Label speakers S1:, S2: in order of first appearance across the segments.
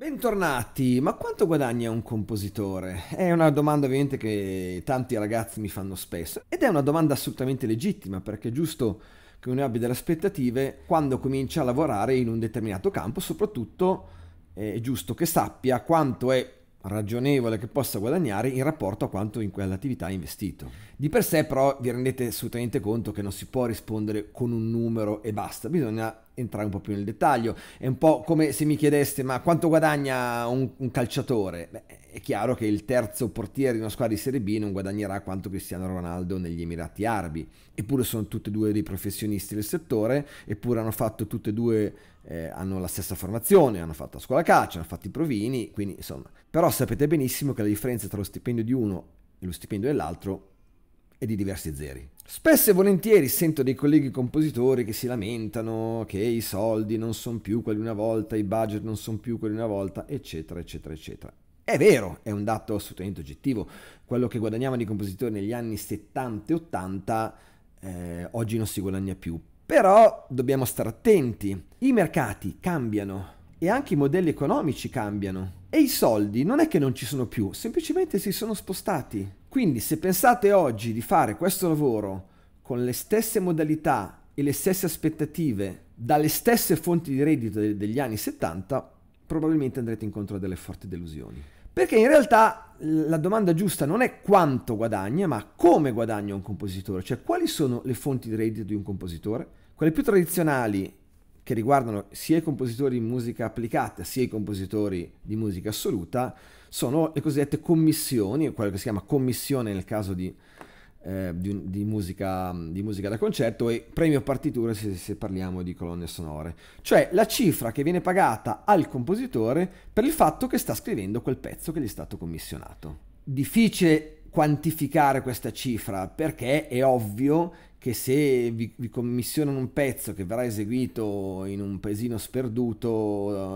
S1: Bentornati, ma quanto guadagna un compositore? È una domanda ovviamente che tanti ragazzi mi fanno spesso ed è una domanda assolutamente legittima perché è giusto che uno abbia delle aspettative quando comincia a lavorare in un determinato campo, soprattutto eh, è giusto che sappia quanto è ragionevole che possa guadagnare in rapporto a quanto in quell'attività è investito. Di per sé però vi rendete assolutamente conto che non si può rispondere con un numero e basta, bisogna entrare un po' più nel dettaglio. È un po' come se mi chiedeste ma quanto guadagna un, un calciatore? Beh, è chiaro che il terzo portiere di una squadra di Serie B non guadagnerà quanto Cristiano Ronaldo negli Emirati Arabi. Eppure sono tutti e due dei professionisti del settore, eppure hanno fatto tutte e due, eh, hanno la stessa formazione, hanno fatto la scuola calcio, hanno fatto i provini, quindi insomma. Però sapete benissimo che la differenza tra lo stipendio di uno e lo stipendio dell'altro e di diversi zeri. Spesso e volentieri sento dei colleghi compositori che si lamentano che i soldi non sono più quelli una volta, i budget non sono più quelli una volta, eccetera, eccetera, eccetera. È vero, è un dato assolutamente oggettivo. Quello che guadagnavano i compositori negli anni 70 e 80 eh, oggi non si guadagna più. Però dobbiamo stare attenti. I mercati cambiano e anche i modelli economici cambiano. E i soldi non è che non ci sono più, semplicemente si sono spostati. Quindi se pensate oggi di fare questo lavoro con le stesse modalità e le stesse aspettative dalle stesse fonti di reddito degli anni 70, probabilmente andrete incontro a delle forti delusioni. Perché in realtà la domanda giusta non è quanto guadagna, ma come guadagna un compositore, cioè quali sono le fonti di reddito di un compositore? Quelle più tradizionali che riguardano sia i compositori di musica applicata sia i compositori di musica assoluta sono le cosiddette commissioni, quello che si chiama commissione nel caso di, eh, di, di, musica, di musica, da concerto e premio partitura se, se parliamo di colonne sonore, cioè la cifra che viene pagata al compositore per il fatto che sta scrivendo quel pezzo che gli è stato commissionato. Difficile quantificare questa cifra perché è ovvio che se vi, vi, commissionano un pezzo che verrà eseguito in un paesino sperduto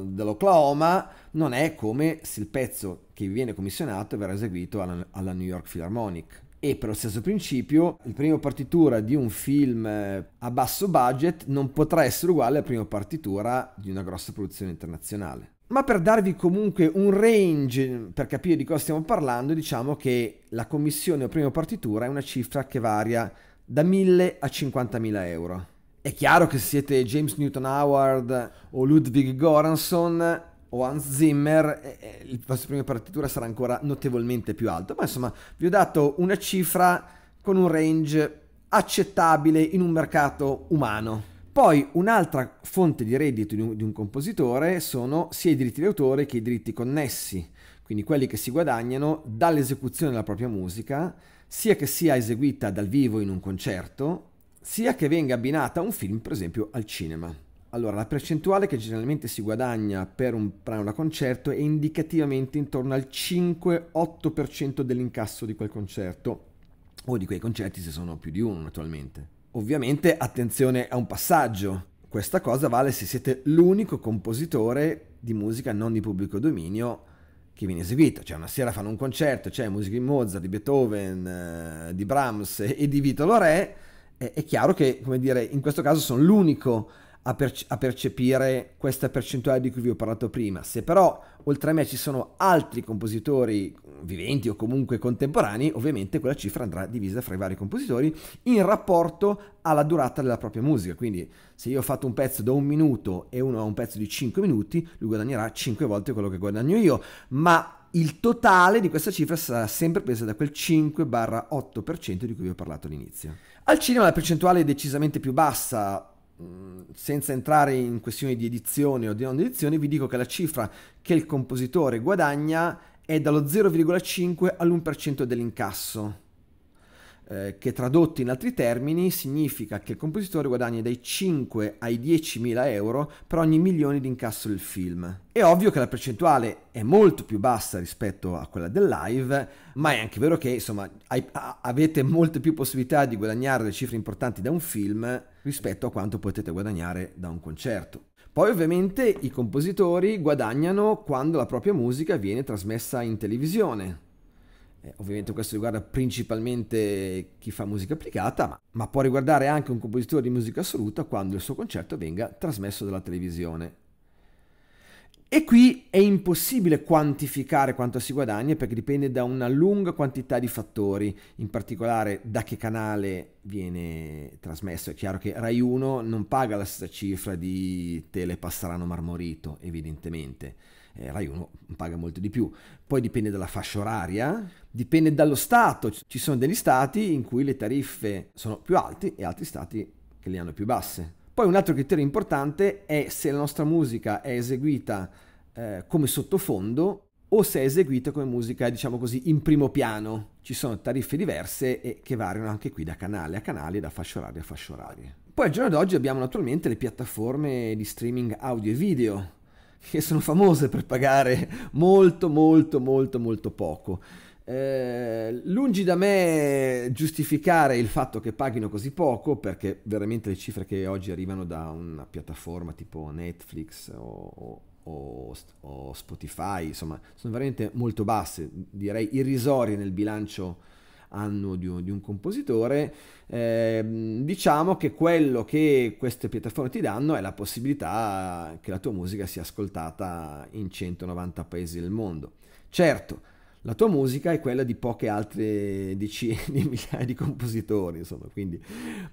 S1: eh, dell'Oklahoma, non è come se il pezzo che vi viene commissionato verrà eseguito alla, alla New York Philharmonic. E per lo stesso principio, la prima partitura di un film eh, a basso budget non potrà essere uguale alla prima partitura di una grossa produzione internazionale ma per darvi comunque un range per capire di cosa stiamo parlando, diciamo che la commissione o prima partitura è una cifra che varia da 1000 a 50.000 euro. È chiaro che se siete James Newton Howard o Ludwig Goranson o Hans Zimmer, eh, eh, il vostro primo partitura sarà ancora notevolmente più alto, ma insomma vi ho dato una cifra con un range accettabile in un mercato umano. Poi un'altra fonte di reddito di un, di un compositore sono sia i diritti d'autore che i diritti connessi, quindi quelli che si guadagnano dall'esecuzione della propria musica, sia che sia eseguita dal vivo in un concerto, sia che venga abbinata a un film, per esempio, al cinema. Allora, la percentuale che generalmente si guadagna per un brano da concerto è indicativamente intorno al 5-8% dell'incasso di quel concerto, o di quei concerti se sono più di uno naturalmente. Ovviamente attenzione a un passaggio, questa cosa vale se siete l'unico compositore di musica non di pubblico dominio che viene eseguito. Cioè una sera fanno un concerto, c'è cioè musica di Mozart, di Beethoven, eh, di Brahms e di Vito Loré, è, chiaro che, come dire, in questo caso sono l'unico a, perce- a, percepire questa percentuale di cui vi ho parlato prima. Se però oltre a me ci sono altri compositori viventi o comunque contemporanei, ovviamente quella cifra andrà divisa fra i vari compositori in rapporto alla durata della propria musica. Quindi se io ho fatto un pezzo da un minuto e uno ha un pezzo di 5 minuti, lui guadagnerà 5 volte quello che guadagno io, ma il totale di questa cifra sarà sempre preso da quel 5-8% di cui vi ho parlato all'inizio. Al cinema la percentuale è decisamente più bassa, senza entrare in questioni di edizione o di non edizione, vi dico che la cifra che il compositore guadagna è dallo 0,5 all'1% dell'incasso. Eh, che tradotto in altri termini significa che il compositore guadagna dai 5 ai 10.000 euro per ogni milione di incasso del film. È ovvio che la percentuale è molto più bassa rispetto a quella del live, ma è anche vero che insomma hai, avete molte più possibilità di guadagnare le cifre importanti da un film rispetto a quanto potete guadagnare da un concerto. Poi ovviamente i compositori guadagnano quando la propria musica viene trasmessa in televisione eh, ovviamente questo riguarda principalmente chi fa musica applicata, ma, ma può riguardare anche un compositore di musica assoluta quando il suo concerto venga trasmesso dalla televisione. E qui è impossibile quantificare quanto si guadagna perché dipende da una lunga quantità di fattori, in particolare da che canale viene trasmesso. È chiaro che Rai 1 non paga la stessa cifra di Tele Marmorito, evidentemente eh, Rai 1 paga molto di più. Poi dipende dalla fascia oraria, dipende dallo Stato, ci sono degli Stati in cui le tariffe sono più alte e altri Stati che le hanno più basse. Poi un altro criterio importante è se la nostra musica è eseguita eh, come sottofondo o se è eseguita come musica, diciamo così, in primo piano. Ci sono tariffe diverse e che variano anche qui da canale a canale, da fascia oraria a fascia oraria. Poi al giorno d'oggi abbiamo naturalmente le piattaforme di streaming audio e video, che sono famose per pagare molto, molto, molto, molto poco. Eh, lungi da me giustificare il fatto che paghino così poco, perché veramente le cifre che oggi arrivano da una piattaforma tipo Netflix o, o, o Spotify, insomma, sono veramente molto basse, direi irrisorie nel bilancio anno di, di un compositore, eh, diciamo che quello che queste piattaforme ti danno è la possibilità che la tua musica sia ascoltata in 190 paesi del mondo. Certo, la tua musica è quella di poche altre decine di migliaia di compositori, insomma, quindi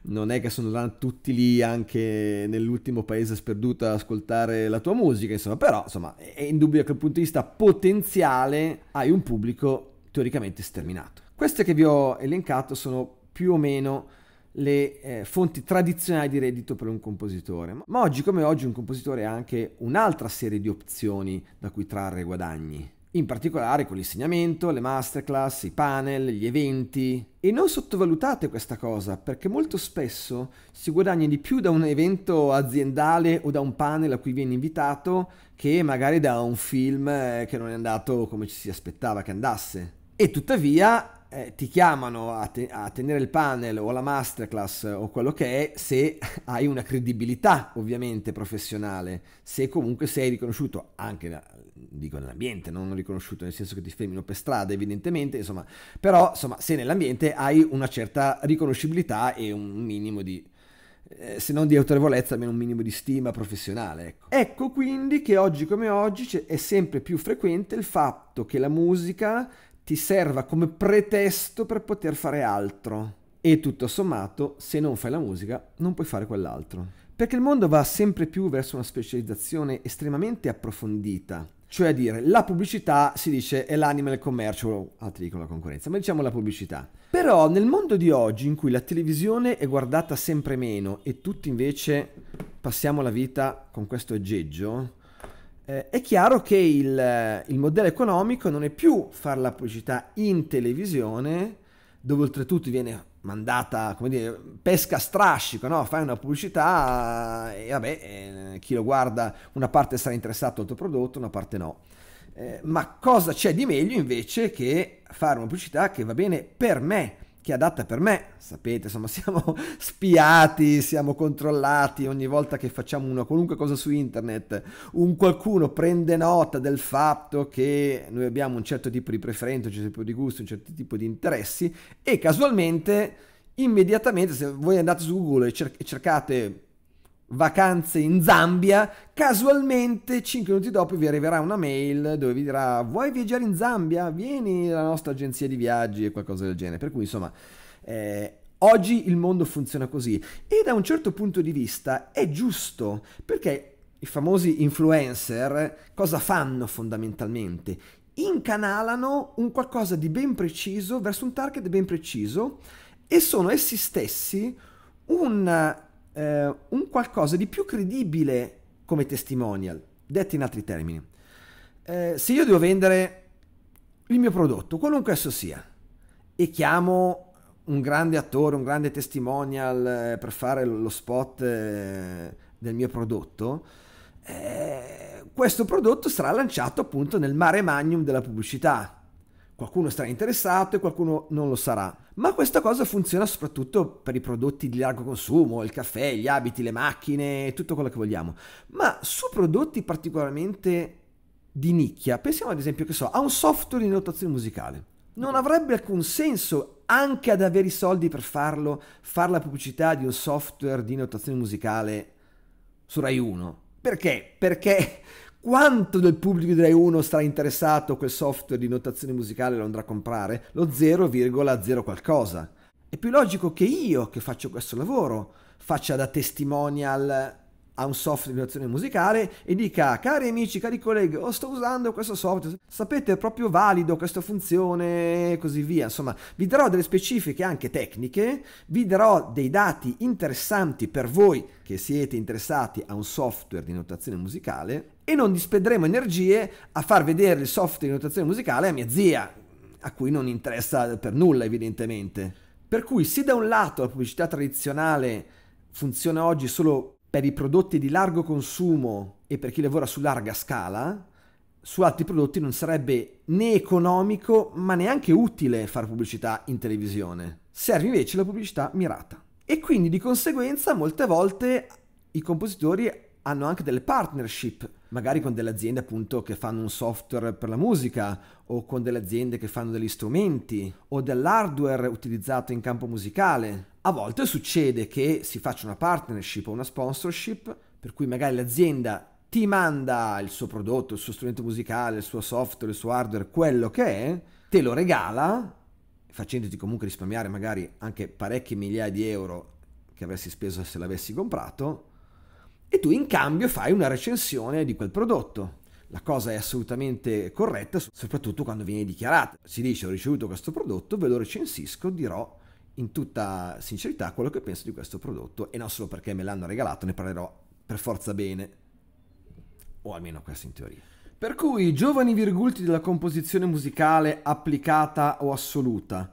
S1: non è che sono tutti lì anche nell'ultimo paese sperduto ad ascoltare la tua musica, insomma, però insomma, è indubbio che dal punto di vista potenziale hai un pubblico teoricamente sterminato. Queste che vi ho elencato sono più o meno le eh, fonti tradizionali di reddito per un compositore, ma oggi come oggi un compositore ha anche un'altra serie di opzioni da cui trarre guadagni, in particolare con l'insegnamento, le masterclass, i panel, gli eventi. E non sottovalutate questa cosa, perché molto spesso si guadagna di più da un evento aziendale o da un panel a cui viene invitato che magari da un film eh, che non è andato come ci si aspettava che andasse. E tuttavia eh, ti chiamano a, te- a, tenere il panel o la masterclass o quello che è se hai una credibilità ovviamente professionale, se comunque sei riconosciuto anche da, dico nell'ambiente, non riconosciuto nel senso che ti femmino per strada evidentemente, insomma, però insomma se nell'ambiente hai una certa riconoscibilità e un minimo di... Eh, se non di autorevolezza, almeno un minimo di stima professionale. Ecco. ecco quindi che oggi come oggi è sempre più frequente il fatto che la musica ti serva come pretesto per poter fare altro. E tutto sommato, se non fai la musica, non puoi fare quell'altro. Perché il mondo va sempre più verso una specializzazione estremamente approfondita. Cioè a dire, la pubblicità si dice è l'anima del commercio, altri dicono la concorrenza, ma diciamo la pubblicità. Però nel mondo di oggi in cui la televisione è guardata sempre meno e tutti invece passiamo la vita con questo aggeggio, eh, è chiaro che il, il, modello economico non è più fare la pubblicità in televisione, dove oltretutto viene mandata, come dire, pesca strascico, no? fai una pubblicità e vabbè, eh, chi lo guarda, una parte sarà interessato al tuo prodotto, una parte no. Eh, ma cosa c'è di meglio invece che fare una pubblicità che va bene per me? che è adatta per me, sapete, insomma, siamo spiati, siamo controllati ogni volta che facciamo una qualunque cosa su internet, un qualcuno prende nota del fatto che noi abbiamo un certo tipo di preferenza, un certo tipo di gusto, un certo tipo di interessi e casualmente immediatamente se voi andate su Google e cercate vacanze in Zambia, casualmente 5 minuti dopo vi arriverà una mail dove vi dirà vuoi viaggiare in Zambia? Vieni alla nostra agenzia di viaggi e qualcosa del genere. Per cui insomma... Eh, oggi il mondo funziona così e da un certo punto di vista è giusto perché i famosi influencer cosa fanno fondamentalmente? Incanalano un qualcosa di ben preciso verso un target ben preciso e sono essi stessi un eh, un qualcosa di più credibile come testimonial, detto in altri termini. Eh, se io devo vendere il mio prodotto, qualunque esso sia, e chiamo un grande attore, un grande testimonial eh, per fare lo spot eh, del mio prodotto, eh, questo prodotto sarà lanciato appunto nel mare magnum della pubblicità. Qualcuno sarà interessato e qualcuno non lo sarà. Ma questa cosa funziona soprattutto per i prodotti di largo consumo, il caffè, gli abiti, le macchine, tutto quello che vogliamo. Ma su prodotti particolarmente di nicchia, pensiamo ad esempio che so, a un software di notazione musicale. Non avrebbe alcun senso anche ad avere i soldi per farlo, fare la pubblicità di un software di notazione musicale su Rai 1. Perché? Perché quanto del pubblico di Rai 1 sarà interessato a quel software di notazione musicale e lo andrà a comprare? Lo 0,0 qualcosa. È più logico che io, che faccio questo lavoro, faccia da testimonial a un software di emulazione musicale e dica cari amici, cari colleghi, oh, sto usando questo software, sapete è proprio valido questa funzione e così via. Insomma, vi darò delle specifiche anche tecniche, vi darò dei dati interessanti per voi che siete interessati a un software di notazione musicale e non dispenderemo energie a far vedere il software di notazione musicale a mia zia, a cui non interessa per nulla evidentemente. Per cui se da un lato la pubblicità tradizionale funziona oggi solo per i prodotti di largo consumo e per chi lavora su larga scala, su altri prodotti non sarebbe né economico ma neanche utile fare pubblicità in televisione. Serve invece la pubblicità mirata. E quindi di conseguenza molte volte i compositori hanno anche delle partnership, magari con delle aziende appunto che fanno un software per la musica o con delle aziende che fanno degli strumenti o dell'hardware utilizzato in campo musicale a volte succede che si faccia una partnership o una sponsorship, per cui magari l'azienda ti manda il suo prodotto, il suo strumento musicale, il suo software, il suo hardware, quello che è, te lo regala, facendoti comunque risparmiare magari anche parecchie migliaia di euro che avresti speso se l'avessi comprato, e tu in cambio fai una recensione di quel prodotto. La cosa è assolutamente corretta, soprattutto quando viene dichiarata. Si dice ho ricevuto questo prodotto, ve lo recensisco, dirò in tutta sincerità quello che penso di questo prodotto e non solo perché me l'hanno regalato, ne parlerò per forza bene, o almeno questo in teoria. Per cui giovani virgulti della composizione musicale applicata o assoluta.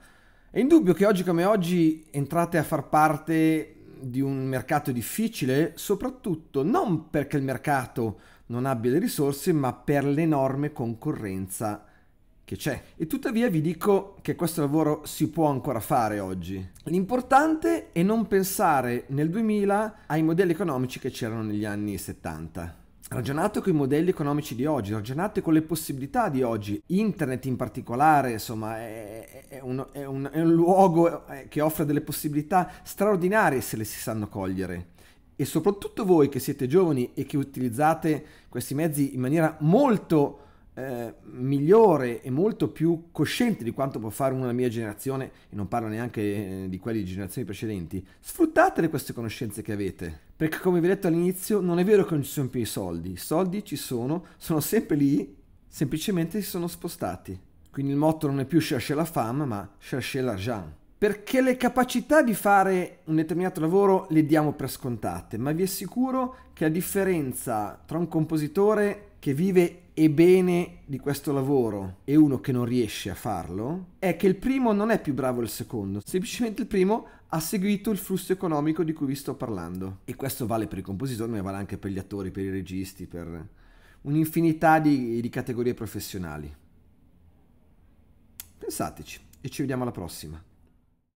S1: È indubbio che oggi come oggi entrate a far parte di un mercato difficile, soprattutto non perché il mercato non abbia le risorse, ma per l'enorme concorrenza che c'è. E tuttavia vi dico che questo lavoro si può ancora fare oggi. L'importante è non pensare nel 2000 ai modelli economici che c'erano negli anni 70. Ragionate con i modelli economici di oggi, ragionate con le possibilità di oggi. Internet in particolare, insomma, è, è, un, è, un, è un luogo eh, che offre delle possibilità straordinarie se le si sanno cogliere e soprattutto voi che siete giovani e che utilizzate questi mezzi in maniera molto eh, migliore e molto più cosciente di quanto può fare una mia generazione, e non parlo neanche eh, di quelli di generazioni precedenti, sfruttatele queste conoscenze che avete. Perché come vi ho detto all'inizio, non è vero che non ci sono più i soldi, i soldi ci sono, sono sempre lì, semplicemente si sono spostati. Quindi il motto non è più chercher la femme, ma chercher l'argent. Perché le capacità di fare un determinato lavoro le diamo per scontate, ma vi assicuro che la differenza tra un compositore che vive e bene di questo lavoro e uno che non riesce a farlo è che il primo non è più bravo del secondo, semplicemente il primo ha seguito il flusso economico di cui vi sto parlando. E questo vale per i compositori, ma vale anche per gli attori, per i registi, per un'infinità di, di categorie professionali. Pensateci e ci vediamo alla prossima.